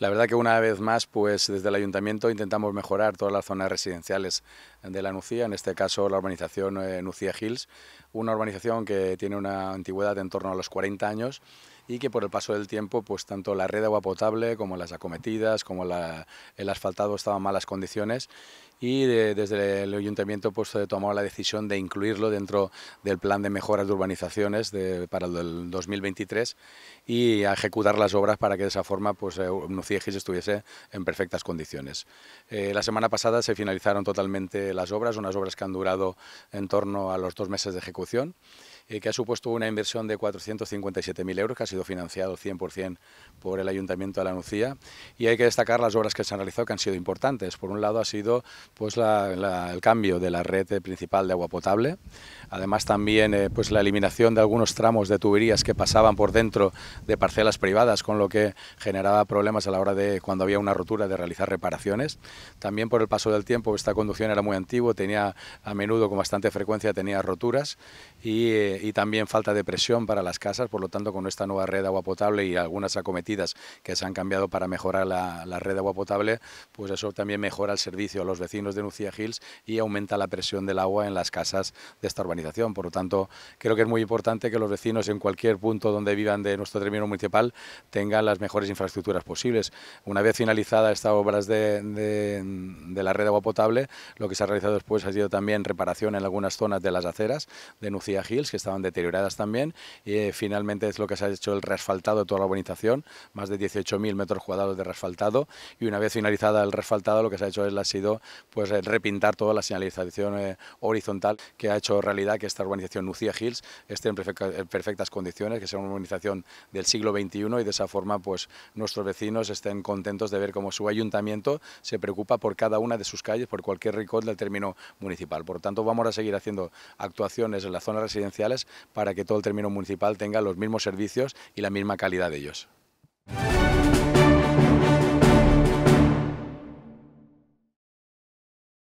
La verdad que una vez más, pues desde el ayuntamiento intentamos mejorar todas las zonas residenciales de la Nucía, en este caso la urbanización eh, Nucía Hills, una urbanización que tiene una antigüedad de en torno a los 40 años y que por el paso del tiempo, pues tanto la red de agua potable como las acometidas, como la, el asfaltado estaban en malas condiciones y desde el ayuntamiento pues tomó la decisión de incluirlo dentro del plan de mejoras de urbanizaciones para el 2023 y ejecutar las obras para que de esa forma pues eh, Nuciegis estuviese en perfectas condiciones. Eh, la semana pasada se finalizaron totalmente las obras, unas obras que han durado en torno a los dos meses de ejecución, que ha supuesto una inversión de 457.000 euros, casi financiado 100% por el Ayuntamiento de la Nucía y hay que destacar las obras que se han realizado que han sido importantes. Por un lado ha sido pues, el cambio de la red principal de agua potable, además también eh, pues, la eliminación de algunos tramos de tuberías que pasaban por dentro de parcelas privadas, con lo que generaba problemas a la hora de cuando había una rotura de realizar reparaciones. También por el paso del tiempo esta conducción era muy antigua, tenía a menudo con bastante frecuencia tenía roturas y eh, también falta de presión para las casas, por lo tanto con esta nueva red de agua potable y algunas acometidas que se han cambiado para mejorar la, red de agua potable, pues eso también mejora el servicio a los vecinos de Nucía Hills y aumenta la presión del agua en las casas de esta urbanización. Por lo tanto, creo que es muy importante que los vecinos en cualquier punto donde vivan de nuestro término municipal tengan las mejores infraestructuras posibles. Una vez finalizada estas obras de, la red de agua potable, lo que se ha realizado después ha sido también reparación en algunas zonas de las aceras de Nucía Hills, que estaban deterioradas también, y eh, finalmente es lo que se ha hecho el resfaltado de toda la urbanización, más de 18.000 metros cuadrados de resfaltado y una vez finalizada el resfaltado lo que se ha hecho es, ha sido pues, eh, repintar toda la señalización eh, horizontal que ha hecho realidad que esta urbanización Lucía Hills esté en, perfectas condiciones, que sea una urbanización del siglo XXI y de esa forma pues nuestros vecinos estén contentos de ver cómo su ayuntamiento se preocupa por cada una de sus calles, por cualquier rincón del término municipal. Por lo tanto, vamos a seguir haciendo actuaciones en las zonas residenciales para que todo el término municipal tenga los mismos servicios y la misma calidad de ellos.